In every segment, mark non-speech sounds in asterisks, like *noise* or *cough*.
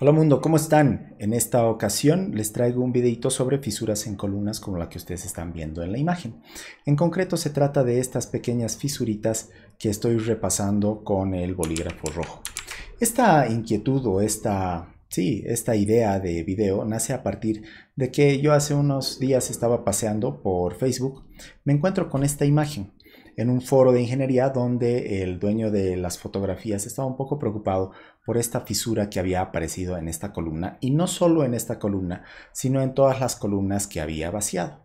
Hola mundo, ¿cómo están? En esta ocasión les traigo un videito sobre fisuras en columnas como la que ustedes están viendo en la imagen. En concreto se trata de estas pequeñas fisuritas que estoy repasando con el bolígrafo rojo. Esta inquietud o esta, sí, esta idea de video nace a partir de que yo hace unos días estaba paseando por Facebook, me encuentro con esta imagen en un foro de ingeniería donde el dueño de las fotografías estaba un poco preocupado por esta fisura que había aparecido en esta columna y no solo en esta columna, sino en todas las columnas que había vaciado.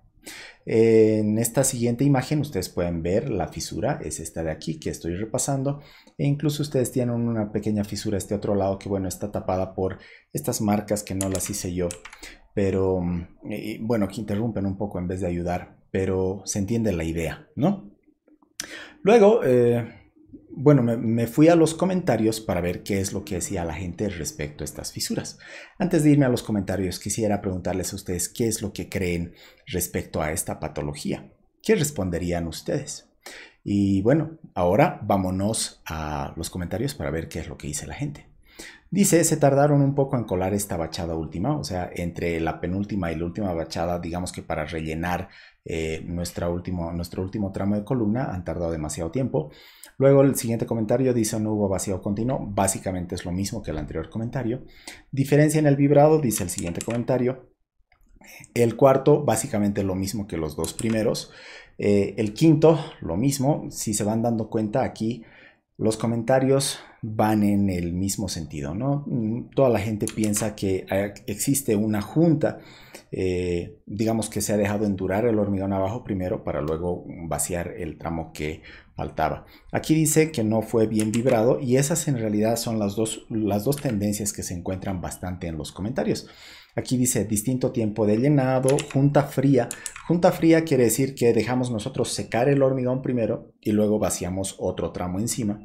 En esta siguiente imagen ustedes pueden ver la fisura, es esta de aquí que estoy repasando e incluso ustedes tienen una pequeña fisura este otro lado que bueno está tapada por estas marcas que no las hice yo pero mm, bueno que interrumpen un poco en vez de ayudar pero se entiende la idea, ¿no? Luego, eh, bueno, me, me, fui a los comentarios para ver qué es lo que decía la gente respecto a estas fisuras. Antes de irme a los comentarios, quisiera preguntarles a ustedes qué es lo que creen respecto a esta patología. ¿Qué responderían ustedes? Y bueno, ahora vámonos a los comentarios para ver qué es lo que dice la gente. Dice, se tardaron un poco en colar esta bachada última, o sea, entre la penúltima y la última bachada, digamos que para rellenar eh, nuestro último tramo de columna, han tardado demasiado tiempo. Luego el siguiente comentario dice no hubo vacío continuo, básicamente es lo mismo que el anterior comentario. Diferencia en el vibrado, dice el siguiente comentario. El cuarto, básicamente lo mismo que los dos primeros. Eh, el quinto, lo mismo. Si se van dando cuenta aquí, los comentarios van en el mismo sentido, ¿no? Toda la gente piensa que ah, existe una junta, eh, digamos que se ha dejado endurar el hormigón abajo primero para luego vaciar el tramo que faltaba. Aquí dice que no fue bien vibrado y esas en realidad son las dos, las dos tendencias que se encuentran bastante en los comentarios. Aquí dice distinto tiempo de llenado, junta fría. Junta fría quiere decir que dejamos nosotros secar el hormigón primero y luego vaciamos otro tramo encima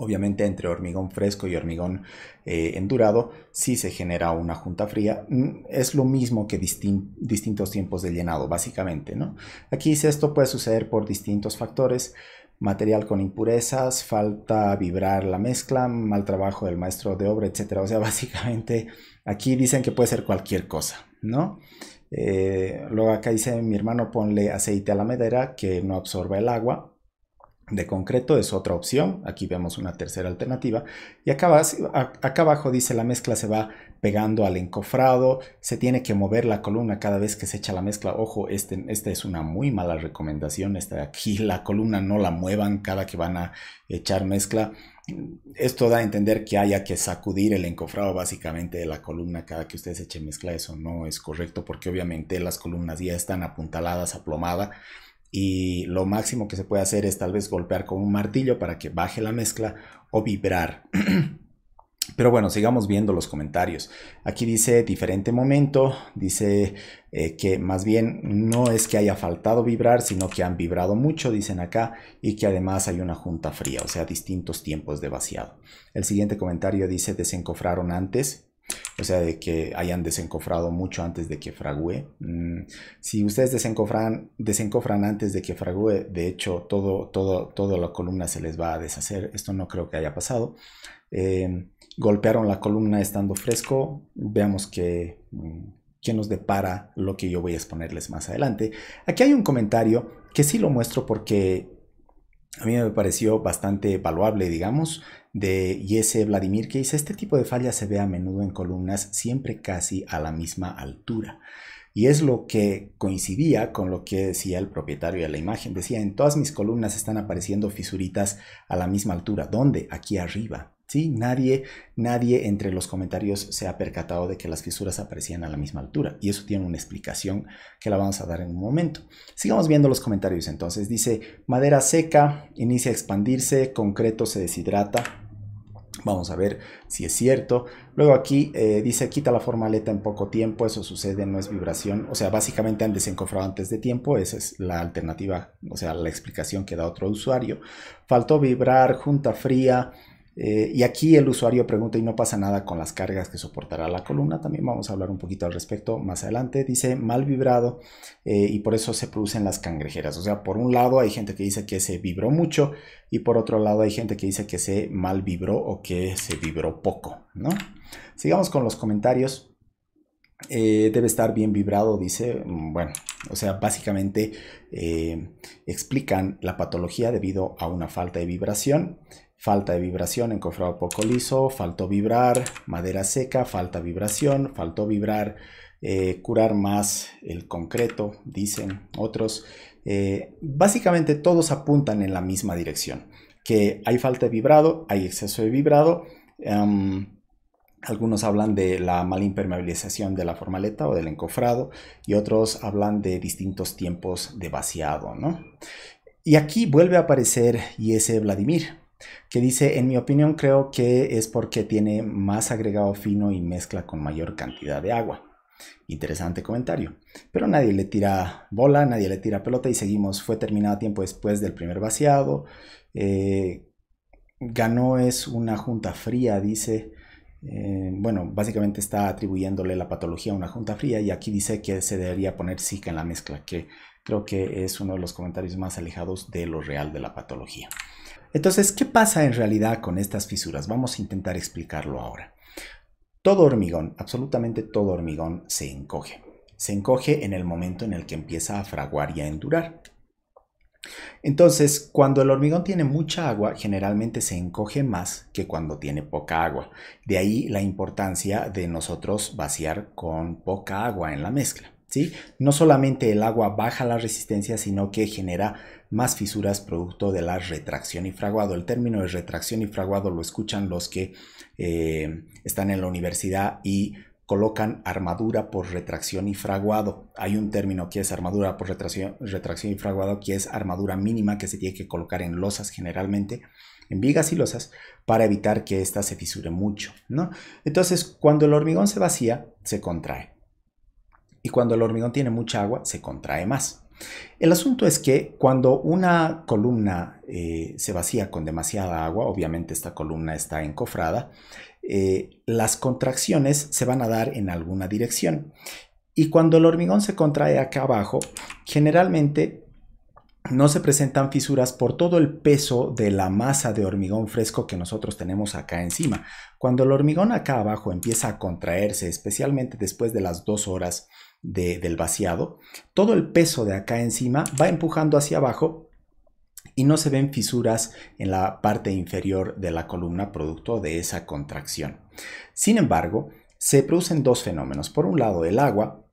Obviamente entre hormigón fresco y hormigón eh, endurado sí se genera una junta fría. Mm, es lo mismo que distintos tiempos de llenado, básicamente. ¿no? Aquí esto puede suceder por distintos factores. Material con impurezas, falta vibrar la mezcla, mal trabajo del maestro de obra, etc. O sea, *laughs* básicamente aquí dicen que puede ser cualquier cosa, ¿no? Eh, luego acá dice mi hermano ponle aceite a la madera que no absorba el agua de concreto es otra opción. Aquí vemos una tercera alternativa. Y acá, abajo dice la mezcla se va pegando al encofrado. Se tiene que mover la columna cada vez que se echa la mezcla. Ojo, este, esta es una muy mala recomendación. Esta aquí, la columna no la muevan cada que van a echar mezcla. Esto da a entender que haya que sacudir el encofrado básicamente de la columna cada que ustedes echen mezcla. Eso no es correcto porque obviamente las columnas ya están apuntaladas, aplomadas y lo máximo que se puede hacer es tal vez golpear con un martillo para que baje la mezcla o vibrar. *clears throat* Pero bueno, sigamos viendo los comentarios. Aquí dice diferente momento, dice eh, que más bien no es que haya faltado vibrar, sino que han vibrado mucho, dicen acá, y que además hay una junta fría, o sea, distintos tiempos de vaciado. El siguiente comentario dice desencofraron antes, o sea, de que hayan desencofrado mucho antes de que fragüe. Mm, si ustedes desencofran, desencofran antes de que fragüe, de hecho, todo, todo, toda la columna se les va a deshacer. Esto no creo que haya pasado. Em, golpearon la columna estando fresco. Veamos mm, qué nos depara lo que yo voy a exponerles más adelante. Aquí hay un comentario que sí lo muestro porque a mí me pareció bastante valuable, digamos, de Jesse Vladimir, que dice, este tipo de falla se ve a menudo en columnas siempre casi a la misma altura. Y es lo que coincidía con lo que decía el propietario de la imagen. Decía, en todas mis columnas están apareciendo fisuritas a la misma altura. ¿Dónde? Aquí arriba. Nadie, nadie entre los comentarios se ha percatado de que las fisuras aparecían a la misma altura y eso tiene una explicación que la vamos a dar en un momento. Sigamos viendo los comentarios entonces. Dice, madera seca, inicia a expandirse, concreto se deshidrata. Vamos a ver si es cierto. Luego aquí eh, dice, quita la formaleta en poco tiempo, eso sucede, no es vibración. O sea, básicamente han desencofrado antes de tiempo, esa es la alternativa, o sea, la explicación que da otro usuario. Faltó vibrar, junta fría, eh, y aquí el usuario pregunta y no pasa nada con las cargas que soportará la columna. También vamos a hablar un poquito al respecto más adelante. Dice mal vibrado eh, y por eso se producen las cangrejeras. O sea, por un lado hay gente que dice que se vibró mucho y por otro lado hay gente que dice que se mal vibró o que se vibró poco, Sigamos con los comentarios. Eh, debe estar bien vibrado, dice. Mm, bueno, o sea, básicamente explican la patología debido a una falta de vibración falta de vibración, encofrado poco liso, faltó vibrar, madera seca, falta vibración, faltó vibrar, eh, curar más el concreto, dicen otros. Eh, básicamente todos apuntan en la misma dirección, que hay falta de vibrado, hay exceso de vibrado. Em, algunos hablan de la mala impermeabilización de la formaleta o del encofrado y otros hablan de distintos tiempos de vaciado, ¿no? Y aquí vuelve a aparecer ese Vladimir, que dice, en mi opinión creo que es porque tiene más agregado fino y mezcla con mayor cantidad de agua. Interesante comentario. Pero nadie le tira bola, nadie le tira pelota y seguimos. Fue terminado tiempo después del primer vaciado. Eh, ganó es una junta fría, dice. Eh, bueno, básicamente está atribuyéndole la patología a una junta fría y aquí dice que se debería poner zika en la mezcla, que creo que es uno de los comentarios más alejados de lo real de la patología. Entonces, ¿qué pasa en realidad con estas fisuras? Vamos a intentar explicarlo ahora. Todo hormigón, absolutamente todo hormigón, se encoge. Se encoge en el momento en el que empieza a fraguar y a endurar. Entonces, cuando el hormigón tiene mucha agua, generalmente se encoge más que cuando tiene poca agua. De ahí la importancia de nosotros vaciar con poca agua en la mezcla. No solamente el agua baja la resistencia, sino que genera más fisuras producto de la retracción y fraguado. El término de retracción y fraguado lo escuchan los que eh, están en la universidad y colocan armadura por retracción y fraguado. Hay un término que es armadura por retracción, retracción, y fraguado, que es armadura mínima que se tiene que colocar en losas generalmente, en vigas y losas, para evitar que ésta se fisure mucho. ¿no? Entonces, cuando el hormigón se vacía, se contrae. Y cuando el hormigón tiene mucha agua, se contrae más. El asunto es que cuando una columna eh, se vacía con demasiada agua, obviamente esta columna está encofrada, eh, las contracciones se van a dar en alguna dirección. Y cuando el hormigón se contrae acá abajo, generalmente no se presentan fisuras por todo el peso de la masa de hormigón fresco que nosotros tenemos acá encima. Cuando el hormigón acá abajo empieza a contraerse, especialmente después de las dos horas del vaciado, todo el peso de acá encima va empujando hacia abajo y no se ven fisuras en la parte inferior de la columna producto de esa contracción. Sin embargo, se producen dos fenómenos. Por un lado, el agua,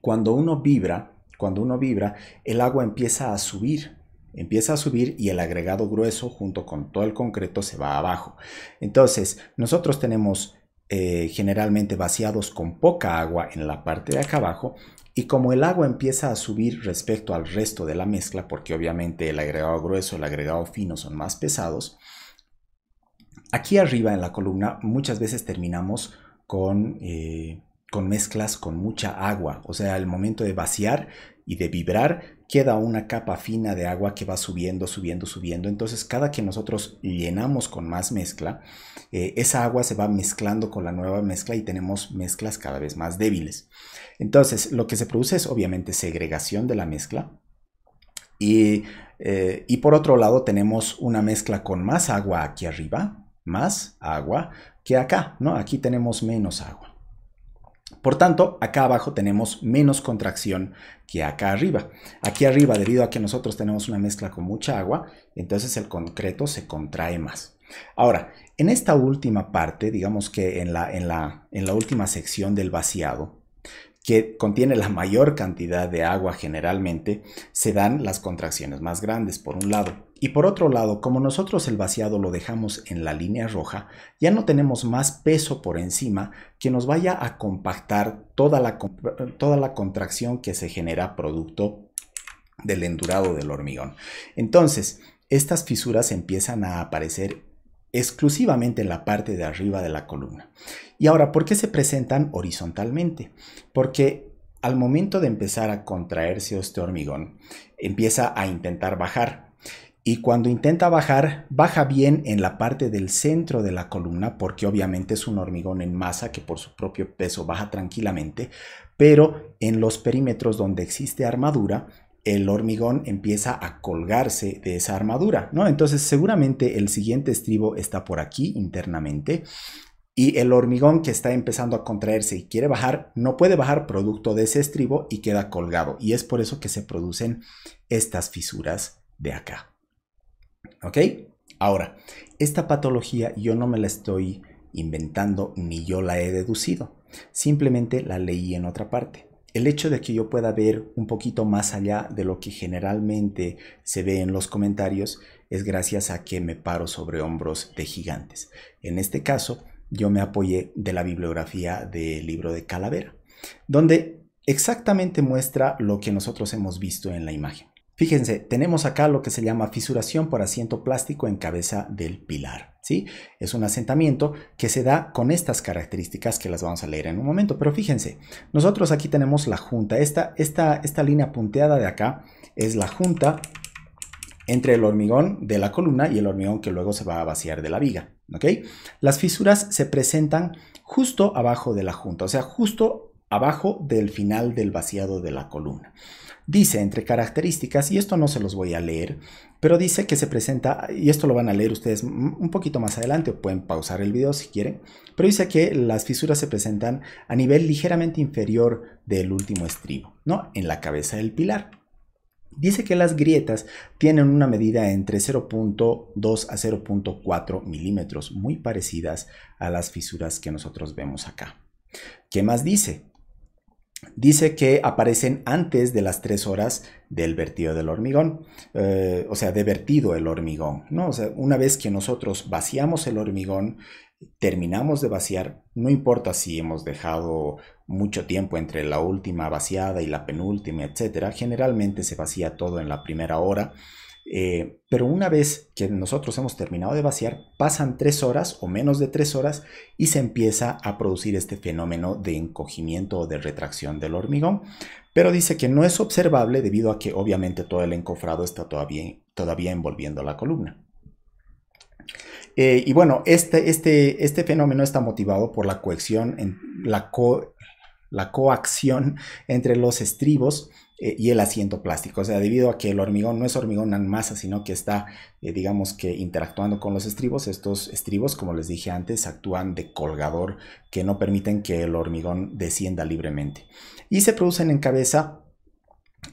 cuando uno vibra, cuando uno vibra, el agua empieza a subir, empieza a subir y el agregado grueso junto con todo el concreto se va abajo. Entonces, nosotros tenemos eh, generalmente vaciados con poca agua en la parte de acá abajo y como el agua empieza a subir respecto al resto de la mezcla, porque obviamente el agregado grueso, el agregado fino son más pesados, aquí arriba en la columna muchas veces terminamos con, eh, con mezclas con mucha agua, o sea, el momento de vaciar y de vibrar queda una capa fina de agua que va subiendo, subiendo, subiendo. Entonces, cada que nosotros llenamos con más mezcla, eh, esa agua se va mezclando con la nueva mezcla y tenemos mezclas cada vez más débiles. Entonces, lo que se produce es obviamente segregación de la mezcla. Y, eh, y por otro lado, tenemos una mezcla con más agua aquí arriba, más agua que acá, ¿no? Aquí tenemos menos agua. Por tanto, acá abajo tenemos menos contracción que acá arriba. Aquí arriba, debido a que nosotros tenemos una mezcla con mucha agua, entonces el concreto se contrae más. Ahora, en esta última parte, digamos que en la, en la, en la última sección del vaciado, que contiene la mayor cantidad de agua generalmente, se dan las contracciones más grandes, por un lado. Y por otro lado, como nosotros el vaciado lo dejamos en la línea roja, ya no tenemos más peso por encima que nos vaya a compactar toda la, toda la contracción que se genera producto del endurado del hormigón. Entonces, estas fisuras empiezan a aparecer exclusivamente en la parte de arriba de la columna. Y ahora, ¿por qué se presentan horizontalmente? Porque al momento de empezar a contraerse este hormigón, empieza a intentar bajar, y cuando intenta bajar, baja bien en la parte del centro de la columna, porque obviamente es un hormigón en masa que por su propio peso baja tranquilamente, pero en los perímetros donde existe armadura, el hormigón empieza a colgarse de esa armadura, ¿no? Entonces seguramente el siguiente estribo está por aquí internamente y el hormigón que está empezando a contraerse y quiere bajar, no puede bajar producto de ese estribo y queda colgado. Y es por eso que se producen estas fisuras de acá. ¿Ok? Ahora, esta patología yo no me la estoy inventando ni yo la he deducido. Simplemente la leí en otra parte. El hecho de que yo pueda ver un poquito más allá de lo que generalmente se ve en los comentarios es gracias a que me paro sobre hombros de gigantes. En este caso, yo me apoyé de la bibliografía del libro de Calavera, donde exactamente muestra lo que nosotros hemos visto en la imagen. Fíjense, tenemos acá lo que se llama fisuración por asiento plástico en cabeza del pilar. ¿sí? Es un asentamiento que se da con estas características que las vamos a leer en un momento. Pero fíjense, nosotros aquí tenemos la junta. Esta, esta, esta línea punteada de acá es la junta entre el hormigón de la columna y el hormigón que luego se va a vaciar de la viga. ¿ok? Las fisuras se presentan justo abajo de la junta, o sea, justo abajo del final del vaciado de la columna. Dice entre características, y esto no se los voy a leer, pero dice que se presenta, y esto lo van a leer ustedes un poquito más adelante, pueden pausar el video si quieren, pero dice que las fisuras se presentan a nivel ligeramente inferior del último estribo, ¿no? En la cabeza del pilar. Dice que las grietas tienen una medida entre 0.2 a 0.4 milímetros, muy parecidas a las fisuras que nosotros vemos acá. ¿Qué más dice? dice que aparecen antes de las tres horas del vertido del hormigón, eh, o sea, de vertido el hormigón, ¿no? O sea, una vez que nosotros vaciamos el hormigón, terminamos de vaciar, no importa si hemos dejado mucho tiempo entre la última vaciada y la penúltima, etcétera, generalmente se vacía todo en la primera hora eh, pero una vez que nosotros hemos terminado de vaciar, pasan tres horas o menos de tres horas y se empieza a producir este fenómeno de encogimiento o de retracción del hormigón. Pero dice que no es observable debido a que obviamente todo el encofrado está todavía, todavía envolviendo la columna. Eh, y bueno, este, este, este, fenómeno está motivado por la la coacción entre los estribos eh, y el asiento plástico. O sea, debido a que el hormigón no es hormigón en masa, sino que está, eh, digamos que, interactuando con los estribos, estos estribos, como les dije antes, actúan de colgador que no permiten que el hormigón descienda libremente. Y se producen en cabeza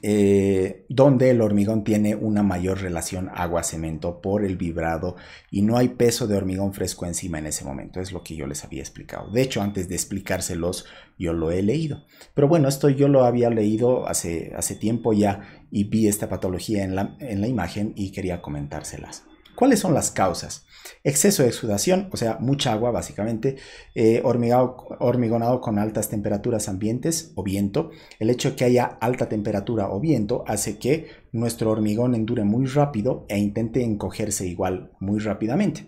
eh, donde el hormigón tiene una mayor relación agua-cemento por el vibrado y no hay peso de hormigón fresco encima en ese momento. Es lo que yo les había explicado. De hecho, antes de explicárselos, yo lo he leído. Pero bueno, esto yo lo había leído hace, hace tiempo ya y vi esta patología en la, en la imagen y quería comentárselas. ¿Cuáles son las causas? Exceso de exudación, o sea, mucha agua básicamente, eh, hormigado, hormigonado con altas temperaturas ambientes o viento. El hecho de que haya alta temperatura o viento hace que nuestro hormigón endure muy rápido e intente encogerse igual muy rápidamente.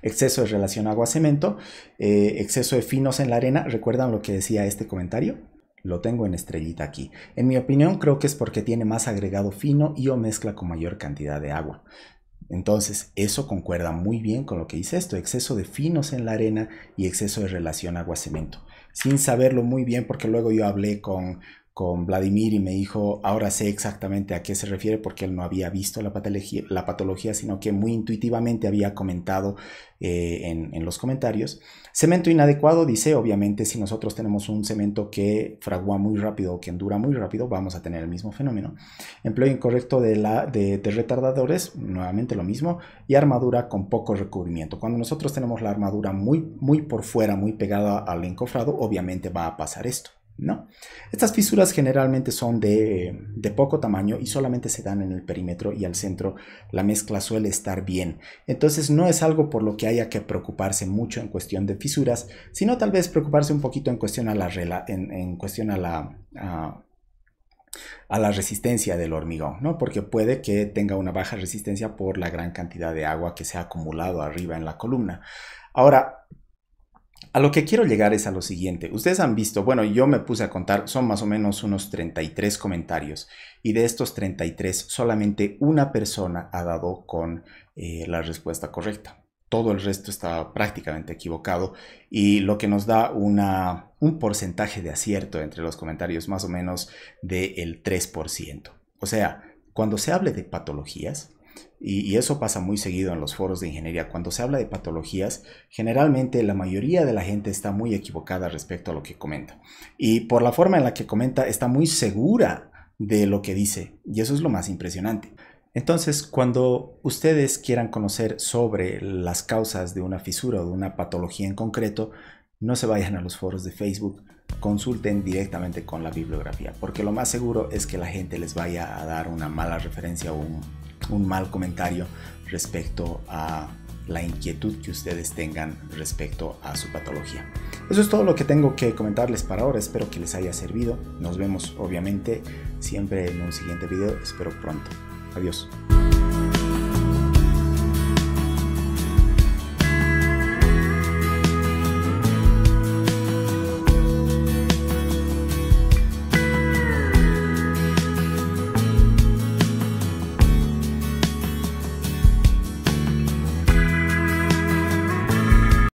Exceso de relación agua-cemento, eh, exceso de finos en la arena. ¿Recuerdan lo que decía este comentario? Lo tengo en estrellita aquí. En mi opinión creo que es porque tiene más agregado fino y o mezcla con mayor cantidad de agua. Entonces, eso concuerda muy bien con lo que dice esto, exceso de finos en la arena y exceso de relación agua-cemento. Sin saberlo muy bien, porque luego yo hablé con con Vladimir y me dijo, ahora sé exactamente a qué se refiere porque él no había visto la patología, sino que muy intuitivamente había comentado eh, en, los comentarios. Cemento inadecuado dice, obviamente si nosotros tenemos un cemento que fragua muy rápido o que endura muy rápido, vamos a tener el mismo fenómeno. Empleo incorrecto de, de retardadores, nuevamente lo mismo. Y armadura con poco recubrimiento. Cuando nosotros tenemos la armadura muy, muy por fuera, muy pegada al encofrado, obviamente va a pasar esto. ¿no? Estas fisuras generalmente son de, poco tamaño y solamente se dan en el perímetro y al centro la mezcla suele estar bien. Entonces no es algo por lo que haya que preocuparse mucho en cuestión de fisuras, sino tal vez preocuparse un poquito en cuestión a la, en cuestión a la, a, la resistencia del hormigón, ¿no? Porque puede que tenga una baja resistencia por la gran cantidad de agua que se ha acumulado arriba en la columna. Ahora, a lo que quiero llegar es a lo siguiente. Ustedes han visto, bueno, yo me puse a contar, son más o menos unos 33 comentarios y de estos 33 solamente una persona ha dado con eh, la respuesta correcta. Todo el resto está prácticamente equivocado y lo que nos da un porcentaje de acierto entre los comentarios más o menos del 3%. O sea, cuando se hable de patologías, y, eso pasa muy seguido en los foros de ingeniería. Cuando se habla de patologías, generalmente la mayoría de la gente está muy equivocada respecto a lo que comenta. Y por la forma en la que comenta, está muy segura de lo que dice. Y eso es lo más impresionante. Entonces, cuando ustedes quieran conocer sobre las causas de una fisura o de una patología en concreto, no se vayan a los foros de Facebook, consulten directamente con la bibliografía, porque lo más seguro es que la gente les vaya a dar una mala referencia o un un mal comentario respecto a la inquietud que ustedes tengan respecto a su patología. Eso es todo lo que tengo que comentarles para ahora, espero que les haya servido. Nos vemos obviamente siempre en un siguiente video, espero pronto. Adiós.